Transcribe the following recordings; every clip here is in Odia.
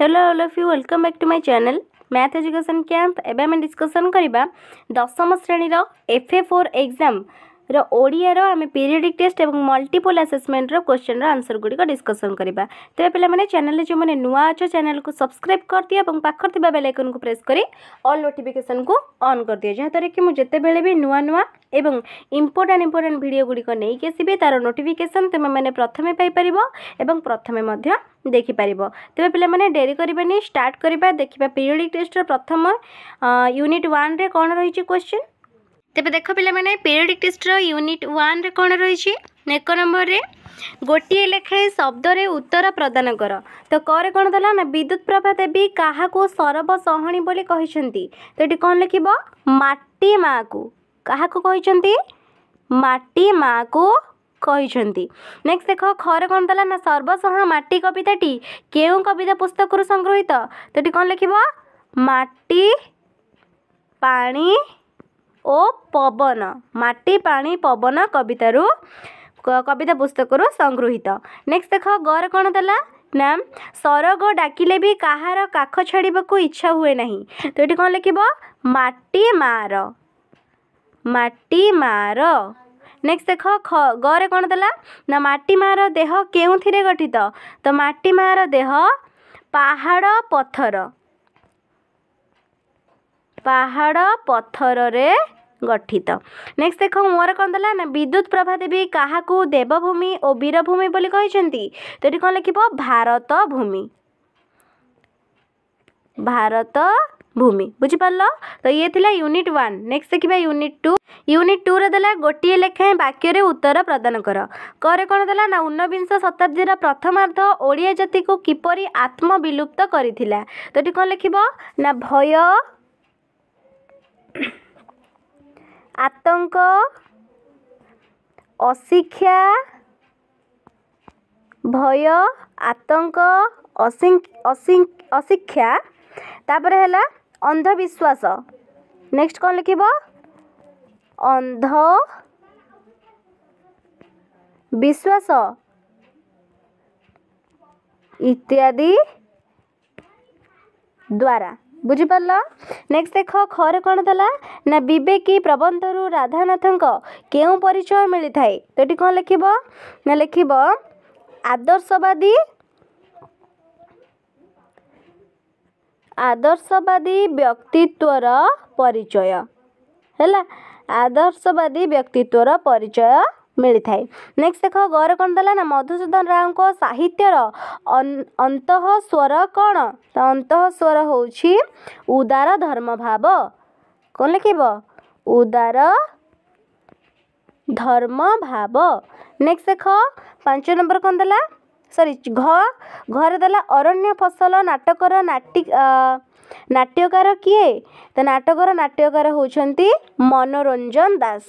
Hello all of you welcome back to my channel math education camp ଏବେ ଆମେ ଡିସ୍କସନ୍ କରିବା ଦଶମ ଶ୍ରେଣୀର ଏଫ୍ ଏ ଫୋର୍ ଏକ୍ଜାମ୍ ର ଓଡ଼ିଆର ଆମେ ପିରିଅଡ଼ିକ୍ ଟେଷ୍ଟ ଏବଂ ମଲ୍ଟିପୁଲ୍ ଆସେସମେଣ୍ଟର କ୍ୱେଶ୍ଚନର ଆନ୍ସର ଗୁଡ଼ିକ ଡିସ୍କସନ୍ କରିବା ତେବେ ପିଲାମାନେ ଚ୍ୟାନେଲରେ ଯେଉଁମାନେ ନୂଆ ଅଛ ଚ୍ୟାନେଲକୁ ସବସ୍କ୍ରାଇବ୍ କରିଦିଅ ଏବଂ ପାଖରେ ଥିବା ବେଲ୍ ଆଇକନ୍କୁ ପ୍ରେସ୍ କରି ଅଲ୍ ନୋଟିଫିକେସନ୍କୁ ଅନ୍ କରିଦିଅ ଯାହାଦ୍ୱାରା କି ମୁଁ ଯେତେବେଳେ ବି ନୂଆ ନୂଆ ଏବଂ ଇମ୍ପୋର୍ଟାଣ୍ଟ ଇମ୍ପୋର୍ଟାଣ୍ଟ ଭିଡ଼ିଓ ଗୁଡ଼ିକ ନେଇକି ଆସିବି ତା'ର ନୋଟିଫିକେସନ୍ ତୁମେମାନେ ପ୍ରଥମେ ପାଇପାରିବ ଏବଂ ପ୍ରଥମେ ମଧ୍ୟ ଦେଖିପାରିବ ତେବେ ପିଲାମାନେ ଡେରି କରିବାନି ଷ୍ଟାର୍ଟ କରିବା ଦେଖିବା ପିରିଅଡ଼ିକ୍ ଟେଷ୍ଟର ପ୍ରଥମ ୟୁନିଟ୍ ୱାନ୍ରେ କ'ଣ ରହିଛି କ୍ୱେଶ୍ଚିନ୍ ତେବେ ଦେଖ ପିଲାମାନେ ପିରିୟଡ଼ିକ୍ ଟେଷ୍ଟର ୟୁନିଟ୍ ୱାନ୍ରେ କ'ଣ ରହିଛି ଏକ ନମ୍ବରରେ ଗୋଟିଏ ଲେଖାଏଁ ଶବ୍ଦରେ ଉତ୍ତର ପ୍ରଦାନ କର ତ କରେ କ'ଣ ଦେଲା ନା ବିଦ୍ୟୁତ ପ୍ରଭା ଦେବୀ କାହାକୁ ସର୍ବସହଣୀ ବୋଲି କହିଛନ୍ତି ତ ଏଠି କ'ଣ ଲେଖିବ ମାଟି ମାଆକୁ କାହାକୁ କହିଛନ୍ତି ମାଟି ମାଆକୁ କହିଛନ୍ତି ନେକ୍ସଟ ଦେଖ ଖରେ କ'ଣ ଦେଲା ନା ସର୍ବସହା ମାଟି କବିତାଟି କେଉଁ କବିତା ପୁସ୍ତକରୁ ସଂଗୃହୀତ ତ ଏଠି କ'ଣ ଲେଖିବ ମାଟି ପାଣି ଓ ପବନ ମାଟି ପାଣି ପବନ କବିତାରୁ କବିତା ପୁସ୍ତକରୁ ସଂଗୃହୀତ ନେକ୍ସଟ ଦେଖ ଗର କ'ଣ ଦେଲା ନା ସରଗ ଡାକିଲେ ବି କାହାର କାଖ ଛାଡ଼ିବାକୁ ଇଚ୍ଛା ହୁଏ ନାହିଁ ତ ଏଠି କ'ଣ ଲେଖିବ ମାଟି ମାର ମାଟି ମାର ନେକ୍ସଟ୍ ଦେଖ ଖ ଗରେ କ'ଣ ଦେଲା ନା ମାଟି ମାର ଦେହ କେଉଁଥିରେ ଗଠିତ ତ ମାଟି ମାର ଦେହ ପାହାଡ଼ ପଥର ପାହାଡ଼ ପଥରରେ ଗଠିତ ନେକ୍ସଟ ଦେଖ ମୋର କ'ଣ ଦେଲା ନା ବିଦ୍ୟୁତ ପ୍ରଭା ଦେବୀ କାହାକୁ ଦେବଭୂମି ଓ ବୀରଭୂମି ବୋଲି କହିଛନ୍ତି ତ ଏଠି କ'ଣ ଲେଖିବ ଭାରତ ଭୂମି ଭାରତ ଭୂମି ବୁଝିପାରିଲ ତ ଇଏ ଥିଲା ୟୁନିଟ୍ ୱାନ୍ ନେକ୍ସଟ ଦେଖିବା ୟୁନିଟ୍ ଟୁ ୟୁନିଟ୍ ଟୁରେ ଦେଲା ଗୋଟିଏ ଲେଖାଏଁ ବାକ୍ୟରେ ଉତ୍ତର ପ୍ରଦାନ କର କରେ କ'ଣ ଦେଲା ନା ଉନବିଂଶ ଶତାବ୍ଦୀର ପ୍ରଥମାର୍ଦ୍ଧ ଓଡ଼ିଆ ଜାତିକୁ କିପରି ଆତ୍ମବିଲୁପ୍ତ କରିଥିଲା ତ ଏଠି କ'ଣ ଲେଖିବ ନା ଭୟ ଆତଙ୍କ ଅଶିକ୍ଷା ଭୟ ଆତଙ୍କ ଅଶିକ୍ଷା ତାପରେ ହେଲା ଅନ୍ଧବିଶ୍ୱାସ ନେକ୍ସଟ କ'ଣ ଲେଖିବ ଅନ୍ଧ ବିଶ୍ୱାସ ଇତ୍ୟାଦି ଦ୍ୱାରା ବୁଝିପାରିଲ ନେକ୍ସଟ ଦେଖ ଖରେ କ'ଣ ଥିଲା ନା ବିବେକୀ ପ୍ରବନ୍ଧରୁ ରାଧାନାଥଙ୍କ କେଉଁ ପରିଚୟ ମିଳିଥାଏ ତ ଏଠି କ'ଣ ଲେଖିବ ନା ଲେଖିବ ଆଦର୍ଶବାଦୀ ଆଦର୍ଶବାଦୀ ବ୍ୟକ୍ତିତ୍ୱର ପରିଚୟ ହେଲା ଆଦର୍ଶବାଦୀ ବ୍ୟକ୍ତିତ୍ୱର ପରିଚୟ ମିଳିଥାଏ ନେକ୍ସଟ ଦେଖ ଗୌରକଣ୍ଡଲା ନା ମଧୁସୂଦନ ରାଓଙ୍କ ସାହିତ୍ୟର ଅନ୍ତଃ ସ୍ୱର କ'ଣ ତ ଅନ୍ତଃ ସ୍ୱର ହେଉଛି ଉଦାର ଧର୍ମଭାବ କ'ଣ ଲେଖିବ ଉଦାର ଧର୍ମଭାବ ନେକ୍ସଟ ଦେଖ ପାଞ୍ଚ ନମ୍ବର କ'ଣ ଦେଲା ସରି ଘ ଘରେ ଦେଲା ଅରଣ୍ୟ ଫସଲ ନାଟକର ନାଟି ନାଟ୍ୟକାର କିଏ ତ ନାଟକର ନାଟ୍ୟକାର ହେଉଛନ୍ତି ମନୋରଞ୍ଜନ ଦାସ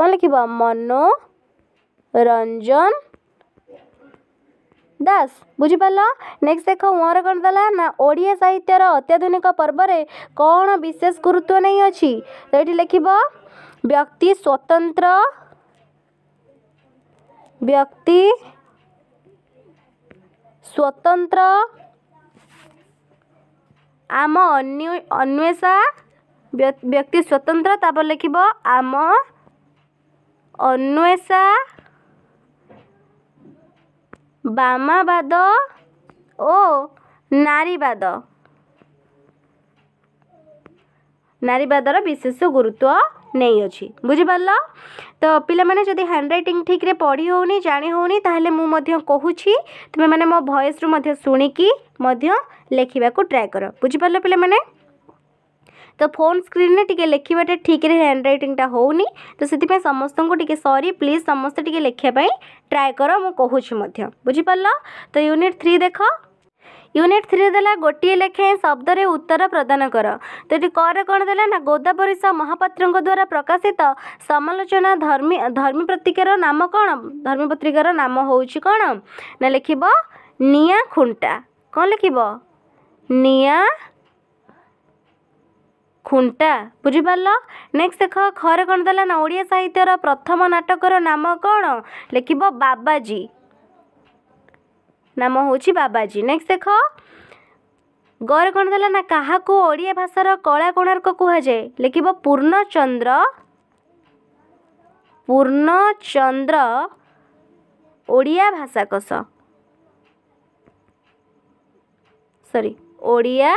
କ'ଣ ଲେଖିବ ମନୋରଞ୍ଜନ ଦାସ ବୁଝିପାରିଲ ନେକ୍ସଟ ଦେଖ ମୋର କ'ଣ ଦେଲା ନା ଓଡ଼ିଆ ସାହିତ୍ୟର ଅତ୍ୟାଧୁନିକ ପର୍ବରେ କ'ଣ ବିଶେଷ ଗୁରୁତ୍ୱ ନେଇ ଅଛି ତ ଏଠି ଲେଖିବ ବ୍ୟକ୍ତି ସ୍ୱତନ୍ତ୍ର ବ୍ୟକ୍ତି ସ୍ୱତନ୍ତ୍ର ଆମ ଅନ୍ୱେଷା ବ୍ୟକ୍ତି ସ୍ୱତନ୍ତ୍ର ତାପରେ ଲେଖିବ ଆମ ଅନ୍ୱେଷା ବାମାବାଦ ଓ ନାରୀବାଦ ନାରୀବାଦର ବିଶେଷ ଗୁରୁତ୍ୱ ନେଇଅଛି ବୁଝିପାରିଲ ତ ପିଲାମାନେ ଯଦି ହ୍ୟାଣ୍ଡ ରାଇଟିଂ ଠିକ୍ରେ ପଢ଼ି ହେଉନି ଜାଣି ହେଉନି ତାହେଲେ ମୁଁ ମଧ୍ୟ କହୁଛି ତୁମେମାନେ ମୋ ଭଏସ୍ରୁ ମଧ୍ୟ ଶୁଣିକି ମଧ୍ୟ ଲେଖିବାକୁ ଟ୍ରାଏ କର ବୁଝିପାରିଲ ପିଲାମାନେ तो फोन स्क्रीन में टी लिखाटे ठीक रे हैंड रईटा हो तो से समस्त सरी प्लीज समस्त टी लिखापी ट्राए कर मुझे बुझिपाल तो यूनिट थ्री देख यूनिट थ्री दे गोटे लेखाएं शब्द रे उत्तर प्रदान कर तो ये कर कौन दे गोदावरी सा महापात्र द्वारा प्रकाशित तो समालोचना धर्मी धर्मी पत्रिकार नाम कौन धर्मी पत्रिकार नाम हो कौन ना लिख खुंटा कौन लिखा ଖୁଣ୍ଟା ବୁଝିପାରିଲ ନେକ୍ସଟ ଦେଖ ଖରେ କ'ଣ ଦେଲା ନା ଓଡ଼ିଆ ସାହିତ୍ୟର ପ୍ରଥମ ନାଟକର ନାମ କ'ଣ ଲେଖିବ ବାବାଜୀ ନାମ ହେଉଛି ବାବାଜୀ ନେକ୍ସଟ ଦେଖ ଗରେ କ'ଣ ଦେଲା ନା କାହାକୁ ଓଡ଼ିଆ ଭାଷାର କଳା କୋଣାର୍କ କୁହାଯାଏ ଲେଖିବ ପୂର୍ଣ୍ଣଚନ୍ଦ୍ର ପୂର୍ଣ୍ଣଚନ୍ଦ୍ର ଓଡ଼ିଆ ଭାଷାକୋଷ ସରି ଓଡ଼ିଆ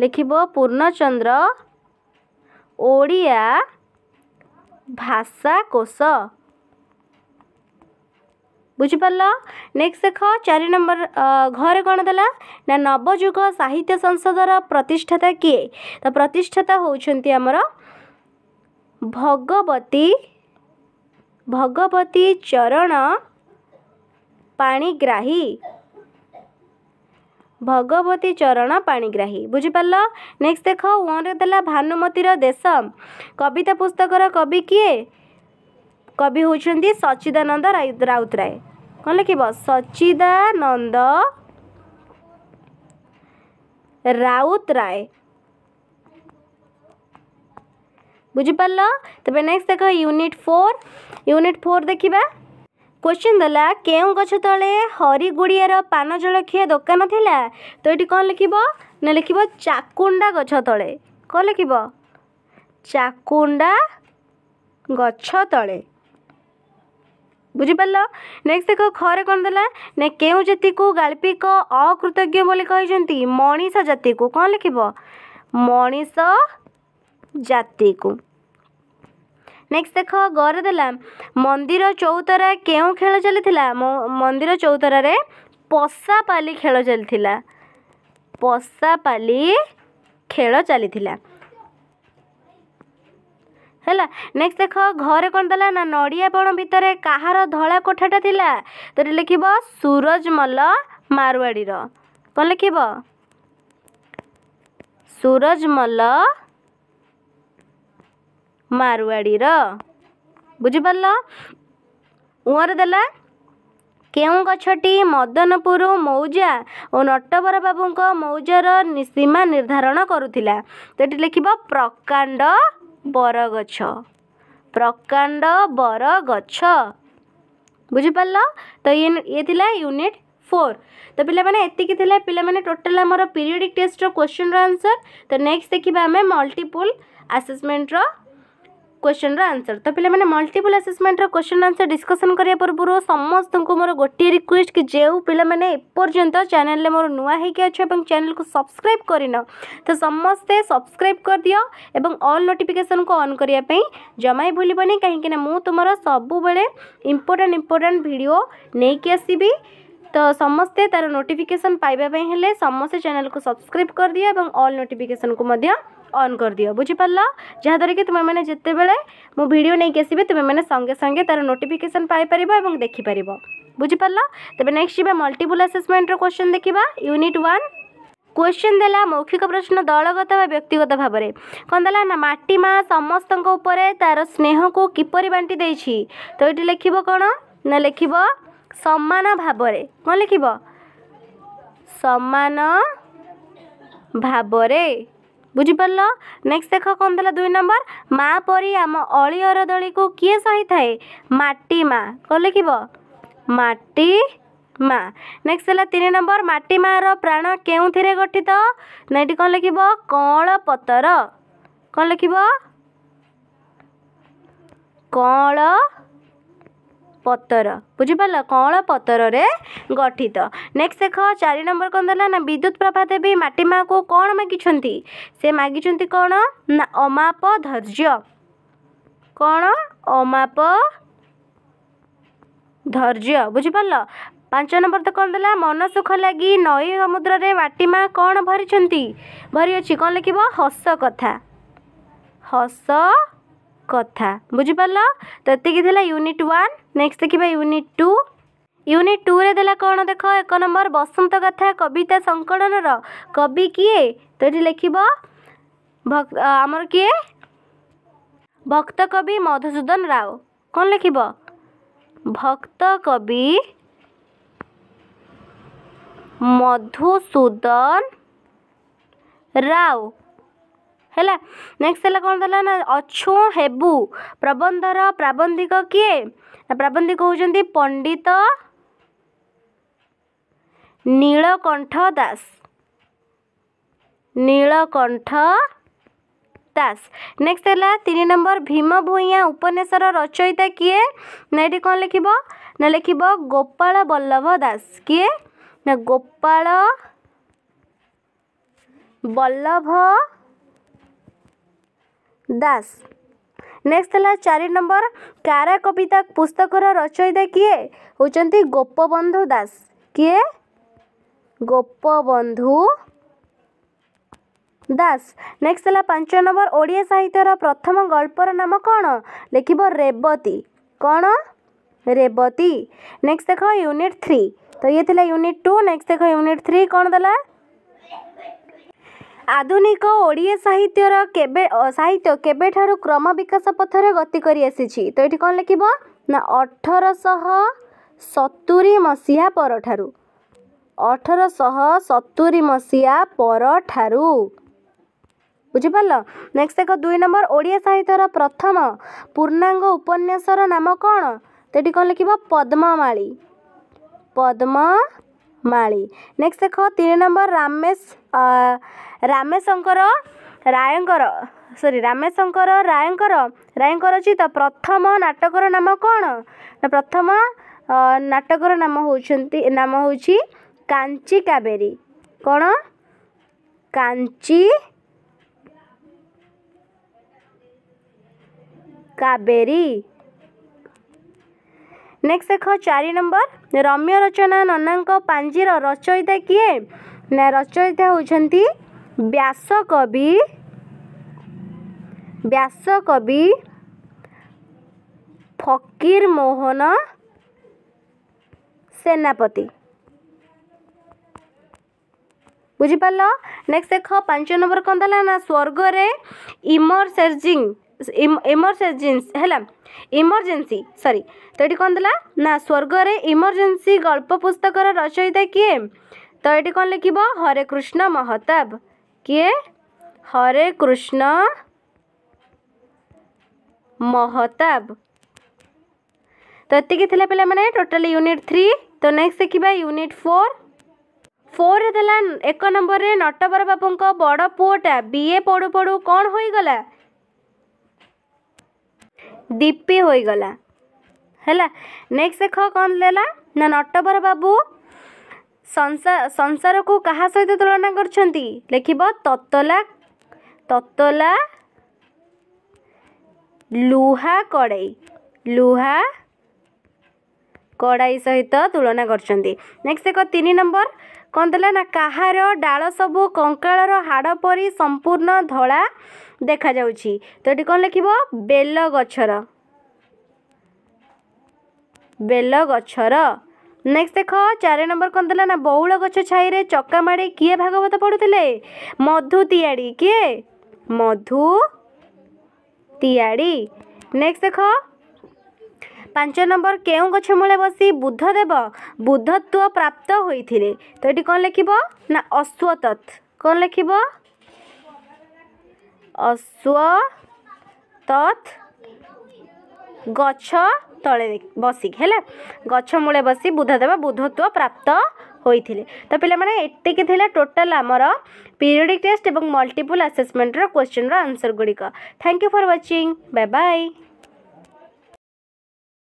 लेखि पूर्णचंद्र ओडिया भाषा कोष बुझिपार नेक्स्ट देखो चारि नम्बर घर कला नवयुग साहित्य संसदर प्रतिष्ठाता के त प्रतिष्ठाता हौ भगवती भगवती चरण ग्राही। ଭଗବତୀ ଚରଣ ପାଣିଗ୍ରାହୀ ବୁଝିପାରିଲ ନେକ୍ସଟ ଦେଖ ୱାନ୍ରେ ଦେଲା ଭାନୁମତୀର ଦେଶମ କବିତା ପୁସ୍ତକର କବି କିଏ କବି ହେଉଛନ୍ତି ସଚ୍ଚିଦାନନ୍ଦ ରାଉତରାୟ କ'ଣ ଲେଖିବ ସଚ୍ଚିଦାନନ୍ଦ ରାଉତରାୟ ବୁଝିପାରିଲ ତେବେ ନେକ୍ସଟ ଦେଖ ୟୁନିଟ୍ ଫୋର୍ ୟୁନିଟ୍ ଫୋର୍ ଦେଖିବା क्वेश्चन देला केउँ गछ तले हरिगुडिया र पान जलखिया दोकान थिला त एटी कौन लिखिब ना लिखिब चाकुंडा गछ तले कौन लिखिब चाकुंडा গছ তলে বুঝিপারল নেক্সট দেখ খরে কোণ দেলা না কেউ জাতিকু গাল্পিক অকৃতজ্ঞ বলে কিন্তু মণিষ জাতিকু কম লিখব মণিষ জাতিকু ନେକ୍ସଟ ଦେଖ ଗରେ ଦେଲା ମନ୍ଦିର ଚୌତରା କେଉଁ ଖେଳ ଚାଲିଥିଲା ମନ୍ଦିର ଚୌତରାରେ ପଶାପାଲି ଖେଳ ଚାଲିଥିଲା ପଶାପାଲି ଖେଳ ଚାଲିଥିଲା ହେଲା ନେକ୍ସଟ ଦେଖ ଘରେ କ'ଣ ଦେଲା ନା ନଡ଼ିଆ ବଣ ଭିତରେ କାହାର ଧଳା କୋଠାଟା ଥିଲା ତୋରେ ଲେଖିବ ସୁରଜମଲ ମାରୁଆଡ଼ିର କ'ଣ ଲେଖିବ ସୁରଜମଲ ମାରୁଆଡ଼ିର ବୁଝିପାରିଲ ଉଅଁରେ ଦେଲା କେଉଁ ଗଛଟି ମଦନପୁର ମୌଜା ଓ ନଟବର ବାବୁଙ୍କ ମୌଜାର ସୀମା ନିର୍ଦ୍ଧାରଣ କରୁଥିଲା ତ ଏଠି ଲେଖିବ ପ୍ରକାଣ୍ଡ ବରଗଛ ପ୍ରକାଣ୍ଡ ବରଗଛ ବୁଝିପାରିଲ ତ ଇଏ ଇଏ ଥିଲା ୟୁନିଟ୍ ଫୋର୍ ତ ପିଲାମାନେ ଏତିକି ଥିଲା ପିଲାମାନେ ଟୋଟାଲ୍ ଆମର ପିରିୟଡ଼ିକ୍ ଟେଷ୍ଟର କ୍ୱେଶ୍ଚିନ୍ର ଆନ୍ସର୍ ତ ନେକ୍ସଟ ଦେଖିବା ଆମେ ମଲ୍ଟିପୁଲ୍ ଆସେସମେଣ୍ଟର क्वेश्चन आंसर तो पे multiple assessment question answer discussion करा पूर्व समस्त को मोर गोटे रिक्वेस्ट कि जो पे एपर्यंत चैनल मोर नुआ हो चेल को सब्सक्राइब करन तो समस्ते सब्सक्राइब कर दि एवं ऑल नोटिफिकेशन को अन् करने जमा ही भूल कहीं मुझ तुम सबुबले इंपोर्टां इंपोर्टां भिड नहीं आसबि तो समस्ते तार नोटिफिकेसन पाइबापी हेले समस्ते चैनल को सब्सक्राइब कर दियो और ऑल नोटिफिकेसन को ଅନ୍ କରିଦିଅ ବୁଝିପାରିଲ ଯାହାଦ୍ୱାରା କି ତୁମେମାନେ ଯେତେବେଳେ ମୁଁ ଭିଡ଼ିଓ ନେଇକି ଆସିବି ତୁମେମାନେ ସଙ୍ଗେ ସଙ୍ଗେ ତା'ର ନୋଟିଫିକେସନ୍ ପାଇପାରିବ ଏବଂ ଦେଖିପାରିବ ବୁଝିପାରିଲ ତେବେ ନେକ୍ସଟ ଯିବା ମଲ୍ଟିପୁଲ୍ ଆସେସମେଣ୍ଟର କୋଶ୍ଚିନ୍ ଦେଖିବା ୟୁନିଟ୍ ୱାନ୍ କୋଶ୍ଚିନ୍ ଦେଲା ମୌଖିକ ପ୍ରଶ୍ନ ଦଳଗତ ବା ବ୍ୟକ୍ତିଗତ ଭାବରେ କ'ଣ ଦେଲା ନା ମାଟି ମାଆ ସମସ୍ତଙ୍କ ଉପରେ ତା'ର ସ୍ନେହକୁ କିପରି ବାଣ୍ଟି ଦେଇଛି ତ ଏଇଠି ଲେଖିବ କ'ଣ ନା ଲେଖିବ ସମାନ ଭାବରେ କ'ଣ ଲେଖିବ ସମାନ ଭାବରେ ବୁଝିପାରିଲ ନେକ୍ସଟ ଦେଖ କ'ଣ ଦେଲା ଦୁଇ ନମ୍ବର ମା ପରି ଆମ ଅଳିଅର ଦଳିକୁ କିଏ ସହିଥାଏ ମାଟି ମା କ'ଣ ଲେଖିବ ମାଟି ମା ନେକ୍ସଟ ହେଲା ତିନି ନମ୍ବର ମାଟି ମାଆର ପ୍ରାଣ କେଉଁଥିରେ ଗଠିତ ନା ଏଠି କ'ଣ ଲେଖିବ କଅଁଳ ପତର କ'ଣ ଲେଖିବ କଅଁଳ ପତର ବୁଝିପାରିଲ କଅଁଳ ପତରରେ ଗଠିତ ନେକ୍ସଟ ଦେଖ ଚାରି ନମ୍ବର କ'ଣ ଦେଲା ନା ବିଦ୍ୟୁତ ପ୍ରଭା ଦେବୀ ମାଟି ମାଆକୁ କ'ଣ ମାଗିଛନ୍ତି ସେ ମାଗିଛନ୍ତି କ'ଣ ନା ଅମାପ ଧୈର୍ଯ୍ୟ କ'ଣ ଅମାପ ଧୈର୍ଯ୍ୟ ବୁଝିପାରିଲ ପାଞ୍ଚ ନମ୍ବର ତ କ'ଣ ଦେଲା ମନ ସୁଖ ଲାଗି ନଈ ସମୁଦ୍ରରେ ମାଟି ମାଆ କ'ଣ ଭରିଛନ୍ତି ଭରିଅଛି କ'ଣ ଲେଖିବ ହସ କଥା ହସ কথা বুঝিপারল তো এতিকি দেলা ইউনিট ওয়ান নেক্সট দেখবা ইউনিট টু ইউনিট টুরে দেলা কোণ দেখ এক নম্বর বসন্ত কথা কবিতা সংকলনর কবি কিয়ে তো এটি লিখব আমার কিয়ে ভক্ত কবি মধুসূদন রাও কোণ লিখব ভক্ত কবি মধুসূদন রাও ହେଲା ନେକ୍ସଟ ହେଲା କ'ଣ ଦେଲା ନା ଅଛୁ ହେବୁ ପ୍ରବନ୍ଧର ପ୍ରାବନ୍ଧିକ କିଏ ନା ପ୍ରାବନ୍ଧିକ ହେଉଛନ୍ତି ପଣ୍ଡିତ ନୀଳକଣ୍ଠ ଦାସ ନୀଳକଣ୍ଠ ଦାସ ନେକ୍ସଟ ହେଲା ତିନି ନମ୍ବର ଭୀମ ଭୂଇଁଆ ଉପନ୍ୟାସର ରଚୟିତା କିଏ ନା ଏଠି କ'ଣ ଲେଖିବ ନା ଲେଖିବ ଗୋପାଳ ବଲ୍ଲଭ ଦାସ କିଏ ନା ଗୋପାଳ ବଲ୍ଲଭ ଦାସ ନେକ୍ସଟ ହେଲା ଚାରି ନମ୍ବର କାରା କବିତା ପୁସ୍ତକର ରଚୟିତା କିଏ ହେଉଛନ୍ତି ଗୋପବନ୍ଧୁ ଦାସ କିଏ ଗୋପବନ୍ଧୁ ଦାସ ନେକ୍ସଟ ହେଲା ପାଞ୍ଚ ନମ୍ବର ଓଡ଼ିଆ ସାହିତ୍ୟର ପ୍ରଥମ ଗଳ୍ପର ନାମ କ'ଣ ଲେଖିବ ରେବତୀ କ'ଣ ରେବତୀ ନେକ୍ସଟ ଦେଖ ୟୁନିଟ୍ ଥ୍ରୀ ତ ଇଏ ଥିଲା ୟୁନିଟ୍ ଟୁ ନେକ୍ସଟ ଦେଖ ୟୁନିଟ୍ ଥ୍ରୀ କ'ଣ ଦେଲା ଆଧୁନିକ ଓଡ଼ିଆ ସାହିତ୍ୟର କେବେ ସାହିତ୍ୟ କେବେଠାରୁ କ୍ରମ ବିକାଶ ପଥରେ ଗତି କରିଆସିଛି ତ ଏଇଠି କ'ଣ ଲେଖିବ ନା ଅଠରଶହ ସତୁରି ମସିହା ପରଠାରୁ ଅଠରଶହ ସତୁରି ମସିହା ପରଠାରୁ ବୁଝିପାରିଲ ନେକ୍ସଟ ଦେଖ ଦୁଇ ନମ୍ବର ଓଡ଼ିଆ ସାହିତ୍ୟର ପ୍ରଥମ ପୂର୍ଣ୍ଣାଙ୍ଗ ଉପନ୍ୟାସର ନାମ କ'ଣ ତ ଏଠି କ'ଣ ଲେଖିବ ପଦ୍ମମାଳୀ ପଦ୍ମ ମାଳି ନେକ୍ସଟ ଦେଖ ତିନି ନମ୍ବର ରାମେଶ ରାମେଶଙ୍କର ରାୟଙ୍କର ସରି ରାମେଶଙ୍କର ରାୟଙ୍କର ରାୟଙ୍କର ଅଛି ତ ପ୍ରଥମ ନାଟକର ନାମ କ'ଣ ନା ପ୍ରଥମ ନାଟକର ନାମ ହେଉଛନ୍ତି ନାମ ହେଉଛି କାଞ୍ଚି କାବେରୀ କ'ଣ କାଞ୍ଚି କାବେରୀ ନେକ୍ସଟ ଦେଖ ଚାରି ନମ୍ବର ରମ୍ୟ ରଚନା ନନାଙ୍କ ପାଞ୍ଜିର ରଚୟିତା କିଏ ନା ରଚୟିତା ହେଉଛନ୍ତି ବ୍ୟାସ କବି ବ୍ୟାସ କବି ଫକୀର ମୋହନ ସେନାପତି ବୁଝିପାରିଲ ନେକ୍ସଟ ଦେଖ ପାଞ୍ଚ ନମ୍ବର କ'ଣ ଦେଲା ନା ସ୍ୱର୍ଗରେ ଇମର ସେର୍ଜିଂ ଏମର୍ଜେନ୍ସି ହେଲା ଇମର୍ଜେନ୍ସି ସରି ତ ଏଠି କ'ଣ ଦେଲା ନା ସ୍ୱର୍ଗରେ ଇମର୍ଜେନ୍ସି ଗଳ୍ପ ପୁସ୍ତକର ରଚୟିତା କିଏ ତ ଏଠି କ'ଣ ଲେଖିବ ହରେ କୃଷ୍ଣ ମହତାବ କିଏ ହରେ କୃଷ୍ଣ ମହତାବ ତ ଏତିକି ଥିଲା ପିଲାମାନେ ଟୋଟାଲ ୟୁନିଟ୍ ଥ୍ରୀ ତ ନେକ୍ସଟ ଦେଖିବା ୟୁନିଟ୍ ଫୋର୍ ଫୋର୍ରେ ଦେଲା ଏକ ନମ୍ବରରେ ନଟବର ବାବୁଙ୍କ ବଡ଼ ପୁଅଟା ବିଏ ପଢ଼ୁ ପଢ଼ୁ କ'ଣ ହୋଇଗଲା ଦୀପି ହୋଇଗଲା ହେଲା ନେକ୍ସଟ ଦେଖ କ'ଣ ଦେଲା ନା ନଟବର ବାବୁ ସଂସା ସଂସାରକୁ କାହା ସହିତ ତୁଳନା କରିଛନ୍ତି ଲେଖିବ ତତଲା ତତଲା ଲୁହା କଡ଼େଇ ଲୁହା କଡ଼ାଇ ସହିତ ତୁଳନା କରିଛନ୍ତି ନେକ୍ସଟ ଏକ ତିନି ନମ୍ବର କ'ଣ ଦେଲା ନା କାହାର ଡାଳ ସବୁ କଙ୍କାଳର ହାଡ଼ ପରି ସମ୍ପୂର୍ଣ୍ଣ ଧଳା ଦେଖାଯାଉଛି ତ ଏଠି କ'ଣ ଲେଖିବ ବେଲ ଗଛର ବେଲ ଗଛର ନେକ୍ସଟ ଦେଖ ଚାରି ନମ୍ବର କ'ଣ ଦେଲା ନା ବଉଳ ଗଛ ଛାଇରେ ଚକା ମାଡ଼ି କିଏ ଭାଗବତ ପଢ଼ୁଥିଲେ ମଧୁ ତିଆଡ଼ି କିଏ ମଧୁ ତିଆଡ଼ି ନେକ୍ସଟ ଦେଖ ପାଞ୍ଚ ନମ୍ବର କେଉଁ ଗଛ ମୂଳେ ବସି ବୁଦ୍ଧଦେବ ବୁଦ୍ଧତ୍ୱ ପ୍ରାପ୍ତ ହୋଇଥିଲେ ତ ଏଠି କ'ଣ ଲେଖିବ ନା ଅଶ୍ୱତତ୍ କ'ଣ ଲେଖିବ ଅଶ୍ୱତତ୍ ଗଛ ତଳେ ବସିକି ହେଲା ଗଛ ମୂଳେ ବସି ବୁଦ୍ଧଦେବ ବୁଦ୍ଧତ୍ୱ ପ୍ରାପ୍ତ ହୋଇଥିଲେ ତ ପିଲାମାନେ ଏତିକି ଥିଲା ଟୋଟାଲ୍ ଆମର ପିରିୟଡ଼ିକ୍ ଟେଷ୍ଟ ଏବଂ ମଲ୍ଟିପୁଲ୍ ଆସେସମେଣ୍ଟର କ୍ୱେଶ୍ଚିନ୍ର ଆନ୍ସର୍ ଗୁଡ଼ିକ thank you for watching bye bye